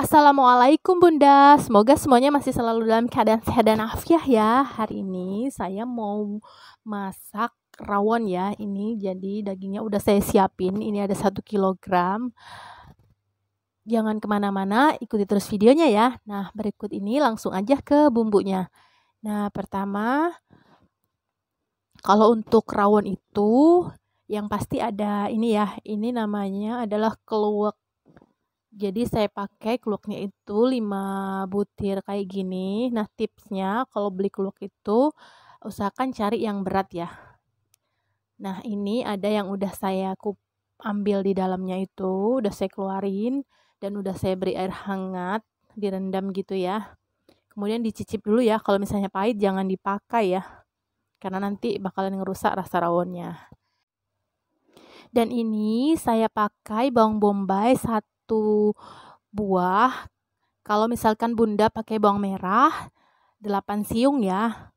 Assalamualaikum Bunda, semoga semuanya masih selalu dalam keadaan sehat dan afiah ya. Hari ini saya mau masak rawon ya. Ini jadi dagingnya udah saya siapin. Ini ada satu kilogram. Jangan kemana-mana, ikuti terus videonya ya. Nah berikut ini langsung aja ke bumbunya. Nah pertama, kalau untuk rawon itu yang pasti ada ini ya. Ini namanya adalah keluak jadi saya pakai keluaknya itu 5 butir kayak gini. Nah, tipsnya kalau beli keluak itu usahakan cari yang berat ya. Nah, ini ada yang udah saya ambil di dalamnya itu, udah saya keluarin dan udah saya beri air hangat, direndam gitu ya. Kemudian dicicip dulu ya, kalau misalnya pahit jangan dipakai ya. Karena nanti bakalan ngerusak rasa rawonnya. Dan ini saya pakai bawang bombay satu satu buah. Kalau misalkan bunda pakai bawang merah, 8 siung ya.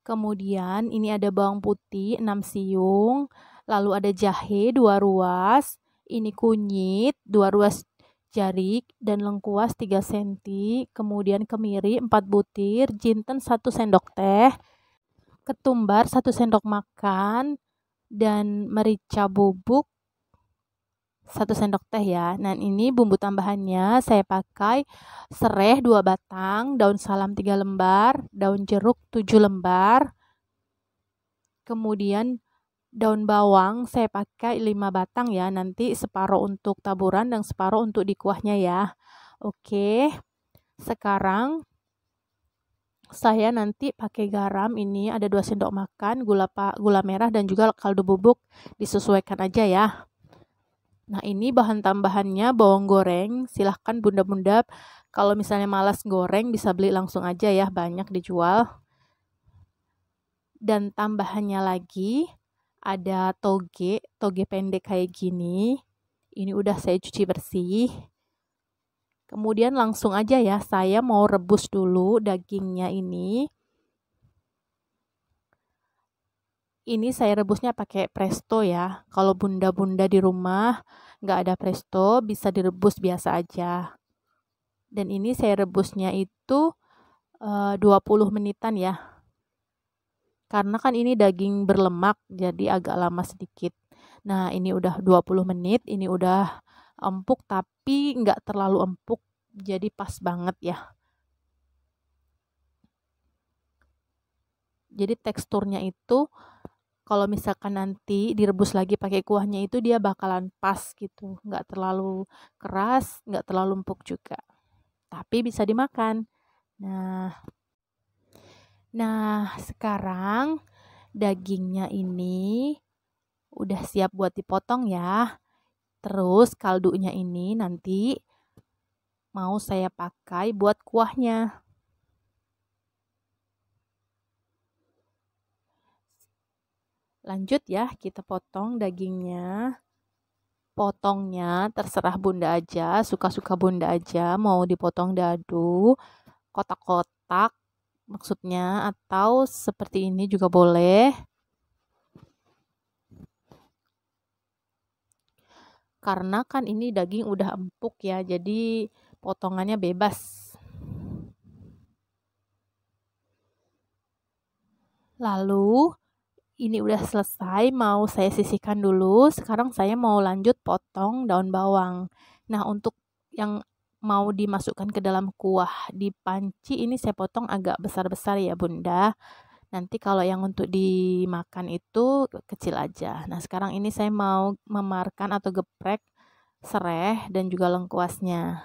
Kemudian ini ada bawang putih 6 siung, lalu ada jahe 2 ruas, ini kunyit 2 ruas jarik dan lengkuas 3 cm, kemudian kemiri 4 butir, jinten 1 sendok teh, ketumbar 1 sendok makan, dan merica bubuk satu sendok teh ya. Nah, ini bumbu tambahannya saya pakai sereh 2 batang, daun salam 3 lembar, daun jeruk 7 lembar. Kemudian daun bawang saya pakai 5 batang ya. Nanti separuh untuk taburan dan separuh untuk di kuahnya ya. Oke. Sekarang saya nanti pakai garam ini ada 2 sendok makan, gula gula merah dan juga kaldu bubuk disesuaikan aja ya. Nah ini bahan tambahannya bawang goreng, silahkan bunda-bunda kalau misalnya malas goreng bisa beli langsung aja ya, banyak dijual. Dan tambahannya lagi ada toge, toge pendek kayak gini. Ini udah saya cuci bersih. Kemudian langsung aja ya, saya mau rebus dulu dagingnya ini. ini saya rebusnya pakai presto ya. Kalau bunda-bunda di rumah nggak ada presto, bisa direbus biasa aja. Dan ini saya rebusnya itu eh, uh, 20 menitan ya. Karena kan ini daging berlemak, jadi agak lama sedikit. Nah, ini udah 20 menit, ini udah empuk tapi nggak terlalu empuk, jadi pas banget ya. Jadi teksturnya itu kalau misalkan nanti direbus lagi pakai kuahnya itu dia bakalan pas gitu nggak terlalu keras nggak terlalu empuk juga tapi bisa dimakan nah nah sekarang dagingnya ini udah siap buat dipotong ya terus kaldunya ini nanti mau saya pakai buat kuahnya Lanjut ya, kita potong dagingnya. Potongnya terserah bunda aja, suka-suka bunda aja, mau dipotong dadu, kotak-kotak maksudnya, atau seperti ini juga boleh. Karena kan ini daging udah empuk ya, jadi potongannya bebas. Lalu, ini udah selesai, mau saya sisihkan dulu. Sekarang saya mau lanjut potong daun bawang. Nah, untuk yang mau dimasukkan ke dalam kuah di panci ini saya potong agak besar-besar ya, Bunda. Nanti kalau yang untuk dimakan itu kecil aja. Nah, sekarang ini saya mau memarkan atau geprek sereh dan juga lengkuasnya.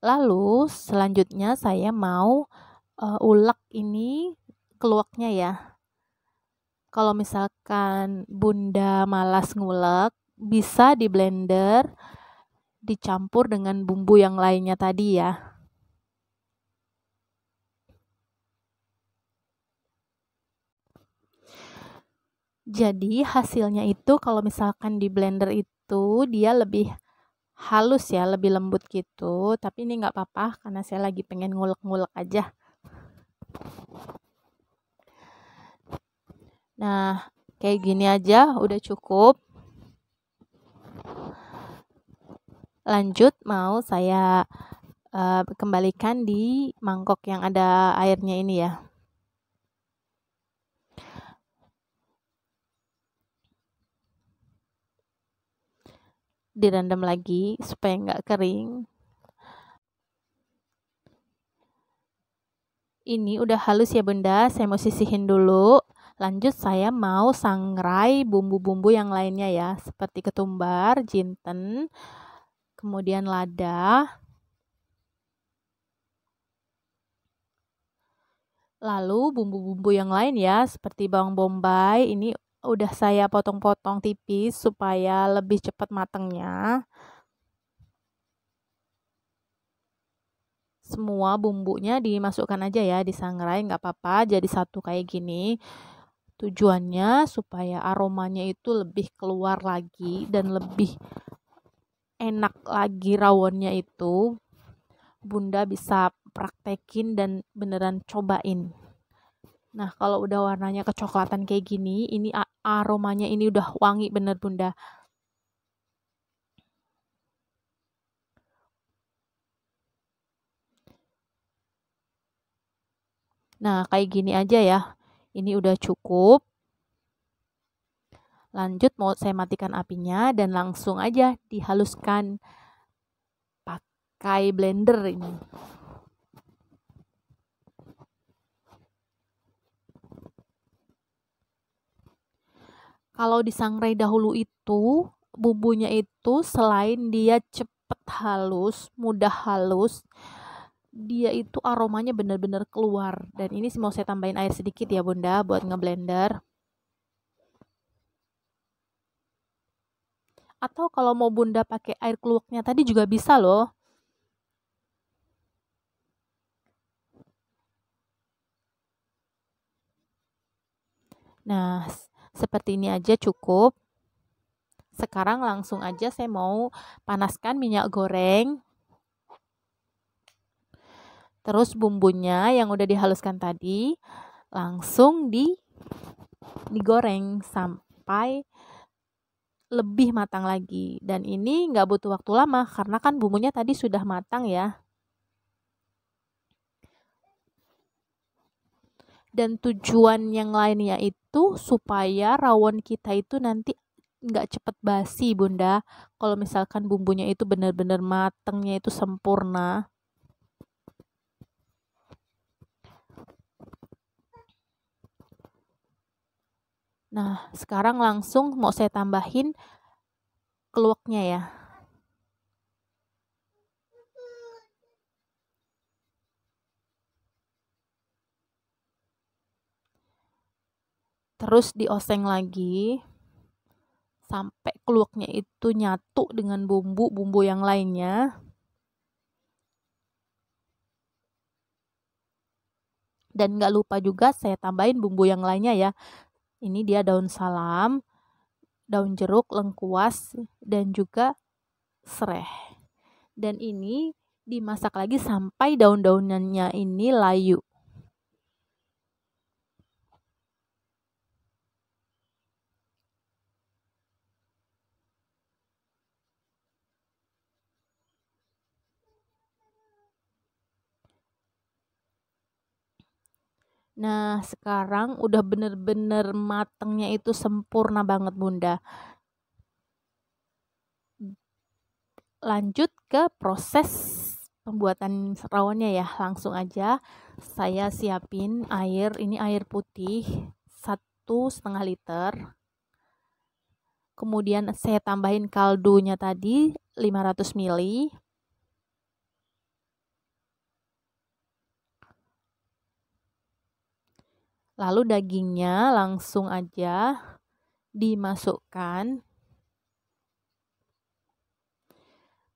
Lalu selanjutnya saya mau uh, ulek ini keluaknya ya. Kalau misalkan bunda malas ngulek, bisa di blender dicampur dengan bumbu yang lainnya tadi ya. Jadi hasilnya itu kalau misalkan di blender itu dia lebih halus ya, lebih lembut gitu. Tapi ini nggak apa-apa karena saya lagi pengen ngulek-ngulek aja. Nah, kayak gini aja udah cukup. Lanjut mau saya uh, kembalikan di mangkok yang ada airnya ini ya. direndam lagi supaya nggak kering. Ini udah halus ya bunda, saya mau sisihin dulu. Lanjut saya mau sangrai bumbu-bumbu yang lainnya ya, seperti ketumbar, jinten, kemudian lada, Lalu bumbu-bumbu yang lain ya, seperti bawang bombay, ini udah saya potong-potong tipis supaya lebih cepat matangnya. Semua bumbunya dimasukkan aja ya, disangrai nggak apa-apa, jadi satu kayak gini. Tujuannya supaya aromanya itu lebih keluar lagi dan lebih enak lagi rawonnya itu. Bunda bisa praktekin dan beneran cobain. Nah, kalau udah warnanya kecoklatan kayak gini, ini aromanya ini udah wangi bener Bunda. Nah, kayak gini aja ya. Ini udah cukup. Lanjut mau saya matikan apinya dan langsung aja dihaluskan pakai blender ini. Kalau disangrai dahulu itu bumbunya itu selain dia cepat halus, mudah halus, dia itu aromanya benar-benar keluar dan ini mau saya tambahin air sedikit ya bunda buat ngeblender atau kalau mau bunda pakai air keluaknya tadi juga bisa loh nah seperti ini aja cukup sekarang langsung aja saya mau panaskan minyak goreng Terus bumbunya yang udah dihaluskan tadi langsung di digoreng sampai lebih matang lagi dan ini nggak butuh waktu lama karena kan bumbunya tadi sudah matang ya dan tujuan yang lainnya itu supaya rawon kita itu nanti nggak cepet basi bunda kalau misalkan bumbunya itu benar-benar matangnya itu sempurna Nah, sekarang langsung mau saya tambahin keluaknya ya. Terus dioseng lagi sampai keluaknya itu nyatu dengan bumbu-bumbu yang lainnya. Dan nggak lupa juga saya tambahin bumbu yang lainnya ya, ini dia daun salam, daun jeruk, lengkuas, dan juga sereh. Dan ini dimasak lagi sampai daun-daunannya ini layu. Nah, sekarang udah bener-bener matengnya itu sempurna banget, Bunda. Lanjut ke proses pembuatan rawonnya ya. Langsung aja saya siapin air, ini air putih satu setengah liter. Kemudian saya tambahin kaldunya tadi 500 ml Lalu dagingnya langsung aja dimasukkan.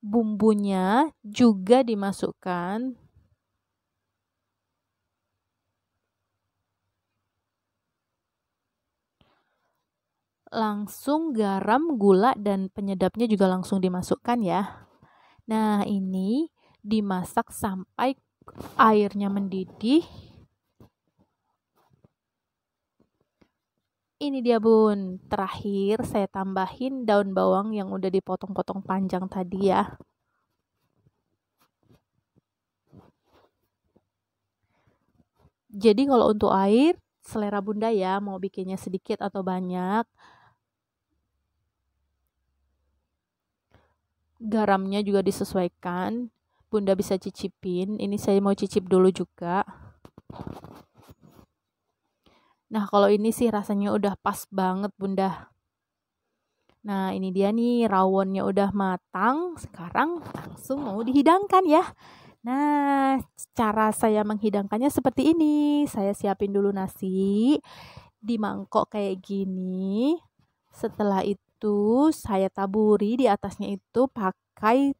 Bumbunya juga dimasukkan. Langsung garam, gula, dan penyedapnya juga langsung dimasukkan ya. Nah, ini dimasak sampai airnya mendidih Ini dia bun, terakhir saya tambahin daun bawang yang udah dipotong-potong panjang tadi ya. Jadi kalau untuk air, selera bunda ya mau bikinnya sedikit atau banyak. Garamnya juga disesuaikan. Bunda bisa cicipin. Ini saya mau cicip dulu juga. Nah, kalau ini sih rasanya udah pas banget, Bunda. Nah, ini dia nih rawonnya udah matang. Sekarang langsung mau dihidangkan ya. Nah, cara saya menghidangkannya seperti ini. Saya siapin dulu nasi di mangkok kayak gini. Setelah itu saya taburi di atasnya itu pakai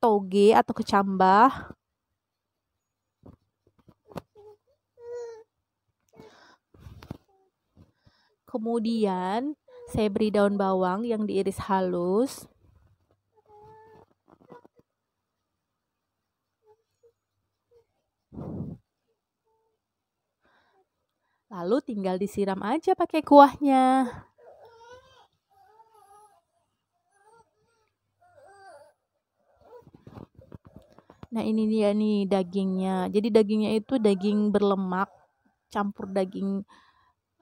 toge atau kecambah Kemudian saya beri daun bawang yang diiris halus. Lalu tinggal disiram aja pakai kuahnya. Nah ini dia nih dagingnya. Jadi dagingnya itu daging berlemak campur daging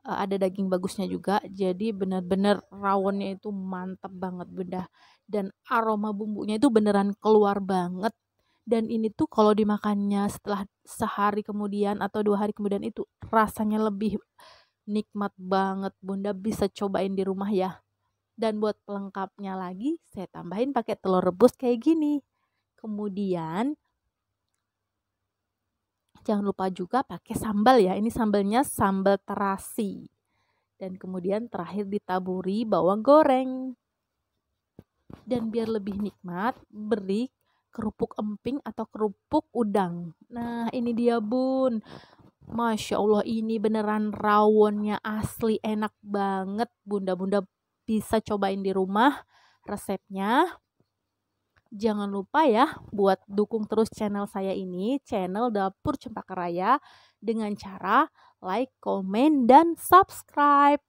Eh, ada daging bagusnya juga jadi benar-benar rawonnya itu mantep banget bunda. dan aroma bumbunya itu beneran keluar banget dan ini tuh kalau dimakannya setelah sehari kemudian atau dua hari kemudian itu rasanya lebih nikmat banget bunda bisa cobain di rumah ya dan buat pelengkapnya lagi saya tambahin pakai telur rebus kayak gini kemudian Jangan lupa juga pakai sambal ya. Ini sambalnya sambal terasi. Dan kemudian terakhir ditaburi bawang goreng. Dan biar lebih nikmat, beri kerupuk emping atau kerupuk udang. Nah, ini dia Bun. Masya Allah ini beneran rawonnya asli enak banget. Bunda-bunda bisa cobain di rumah resepnya. Jangan lupa ya buat dukung terus channel saya ini, channel Dapur Cempaka Raya dengan cara like, komen, dan subscribe.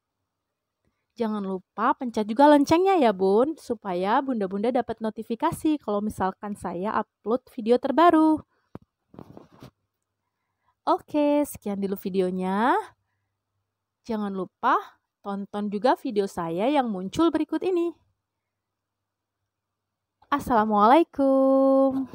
Jangan lupa pencet juga loncengnya ya bun, supaya bunda-bunda dapat notifikasi kalau misalkan saya upload video terbaru. Oke, sekian dulu videonya. Jangan lupa tonton juga video saya yang muncul berikut ini. Assalamualaikum.